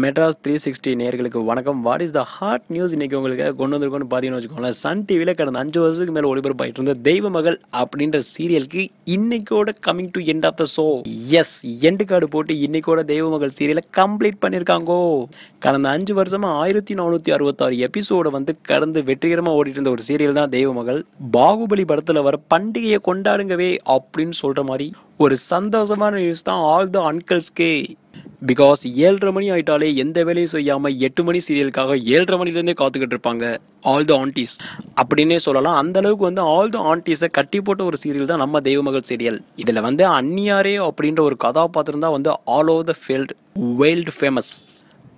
Madras three sixty நேர்களுக்கு வணக்கம் what is the hot news இன்றைக்கி உங்களுக்கு கொண்டு வந்திருக்கோன்னு பார்த்தீங்கன்னு வச்சுக்கோங்களேன் சன் டிவியில் கடந்த அஞ்சு வருஷத்துக்கு மேலே ஒளிபரப்பாயிட்டு இருந்த தெய்வ மகள் அப்படின்ற சீரியலுக்கு இன்னைக்கோட coming to end of the show எஸ் எண்டு கார்டு போட்டு இன்னைக்கோட தெய்வ மகள் சீரியலை கம்ப்ளீட் பண்ணியிருக்காங்கோ கடந்த அஞ்சு வருஷமாக ஆயிரத்தி நானூற்றி அறுபத்தாறு எபிசோடை வந்து கடந்து வெற்றிகரமாக ஓடிட்டு இருந்த ஒரு சீரியல் தான் தெய்வ மகள் பாகுபலி படத்தில் வர பண்டிகையை கொண்டாடுங்கவே அப்படின்னு சொல்கிற மாதிரி ஒரு சந்தோஷமான நியூஸ் தான் ஆல் த அன்கல்ஸ்கே பிகாஸ் ஏழரை மணி ஆயிட்டாலே எந்த வேலையும் செய்யாமல் எட்டு மணி சீரியலுக்காக ஏழரை மணிலேருந்தே காத்துக்கிட்டு இருப்பாங்க ஆல் த ஆண்டிஸ் அப்படின்னே சொல்லலாம் அந்த அளவுக்கு வந்து ஆல் த ஆன்டிஸை கட்டி போட்ட ஒரு சீரியல் தான் நம்ம தெய்வமகள் சீரியல் இதில் வந்து அந்நியாரே அப்படின்ற ஒரு கதாபாத்திரம் தான் வந்து all over the field world famous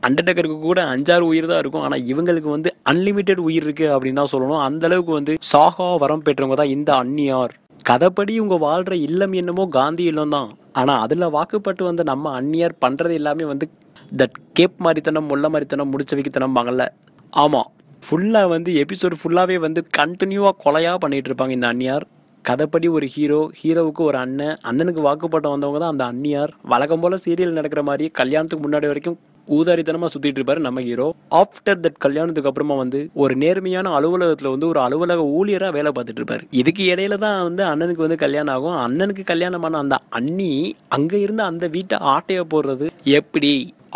அண்டர்டேக்கருக்கு கூட அஞ்சாறு உயிர் தான் இருக்கும் ஆனால் இவங்களுக்கு வந்து அன்லிமிட்டெட் உயிர் இருக்குது அப்படின்னு தான் சொல்லணும் அந்தளவுக்கு வந்து சாகா வரம் பெற்றவங்க தான் இந்த அந்நியார் கதைப்படி உங்க வாழ்ற இல்லம் என்னமோ காந்தி இல்லம் தான் ஆனா அதுல வாக்குப்பட்டு வந்த நம்ம அந்நியர் பண்றது எல்லாமே வந்து தட் கேப் மாதிரித்தனம் முள்ள மாதிரித்தனம் முடிச்ச வைக்கத்தனம் வாங்கல ஆமா ஃபுல்லாக வந்து எபிசோடு ஃபுல்லாகவே வந்து கண்டினியூவாக கொலையாக பண்ணிகிட்டு இருப்பாங்க இந்த அந்நியார் கதைப்படி ஒரு ஹீரோ ஹீரோவுக்கு ஒரு அண்ணன் அண்ணனுக்கு வாக்குப்பட்டம் வந்தவங்க தான் அந்த அண்ணியார் வழக்கம் போல் சீரியல் நடக்கிற மாதிரி கல்யாணத்துக்கு முன்னாடி வரைக்கும் ஊதாரித்தனமா சுற்றிட்டு இருப்பாரு நம்ம ஹீரோ ஆஃப்டர் தட் கல்யாணத்துக்கு அப்புறமா வந்து ஒரு நேர்மையான அலுவலகத்தில் வந்து ஒரு அலுவலக ஊழியராக வேலை பார்த்துட்டு இருப்பாரு இதுக்கு இடையில தான் வந்து அண்ணனுக்கு வந்து கல்யாணம் ஆகும் அண்ணனுக்கு கல்யாணமான அந்த அண்ணி அங்கே இருந்து அந்த வீட்டை ஆட்டையை போடுறது எப்படி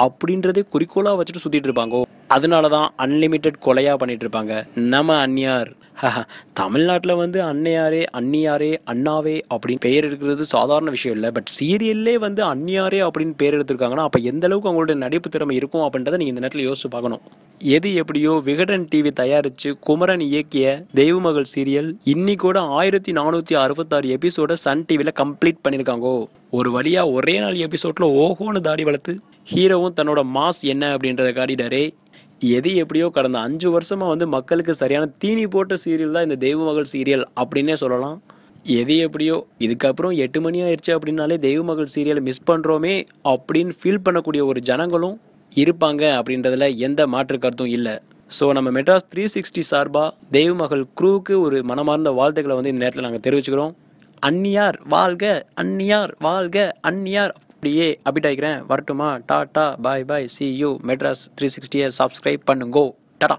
அப்படின்றதே குறிக்கோளாக வச்சுட்டு சுத்திட்டு இருப்பாங்க அதனால தான் அன்லிமிட்டெட் கொலையாக பண்ணிட்டு இருப்பாங்க நம்ம அந்நியார் தமிழ்நாட்டில் வந்து அன்னையாரே அன்னியாரே அண்ணாவே அப்படின்னு பெயர் இருக்கிறது சாதாரண விஷயம் இல்லை பட் சீரியல்லே வந்து அன்னியாரே அப்படின்னு பேர் எடுத்திருக்காங்கன்னா அப்போ எந்தளவுக்கு அவங்களுடைய நடிப்பு திறமை இருக்கும் அப்படின்றத நீங்கள் இந்த நேரத்தில் யோசிச்சு பார்க்கணும் எது எப்படியோ விகடன் டிவி தயாரித்து குமரன் இயக்கிய தெய்வமகள் சீரியல் இன்னி கூட ஆயிரத்தி நானூற்றி அறுபத்தாறு எபிசோட சன் டிவியில் கம்ப்ளீட் பண்ணியிருக்காங்கோ ஒரு வழியாக ஒரே நாள் எபிசோட்ல ஓஹோன்னு தாடி வளர்த்து ஹீரோவும் தன்னோட மாஸ் என்ன அப்படின்றத காட்டிட்டாரே எது எப்படியோ கடந்த அஞ்சு வருஷமாக வந்து மக்களுக்கு சரியான தீனி போட்ட சீரியல் தான் இந்த தெய்வ மகள் சீரியல் அப்படின்னே சொல்லலாம் எது எப்படியோ இதுக்கப்புறம் எட்டு மணி ஆயிடுச்சு அப்படின்னாலே தெய்வ மகள் சீரியலை மிஸ் பண்ணுறோமே அப்படின்னு ஃபீல் பண்ணக்கூடிய ஒரு ஜனங்களும் இருப்பாங்க அப்படின்றதுல எந்த மாற்று கருத்தும் இல்லை ஸோ நம்ம மெட்ராஸ் த்ரீ சிக்ஸ்டி சார்பாக தெய்வ மகள் குரூவுக்கு ஒரு மனமார்ந்த வாழ்த்துக்களை வந்து இந்த நேரத்தில் நாங்கள் தெரிவிச்சுக்கிறோம் அந்நியார் வாழ்க அந்நியார் வாழ்க அந்நியார் அப்படியே அப்டேட் ஆகிக்கிறேன் வரட்டுமா ta ta bye bye see you Madras three சிக்ஸ்டியை சப்ஸ்கிரைப் பண்ணுங்கோ டடா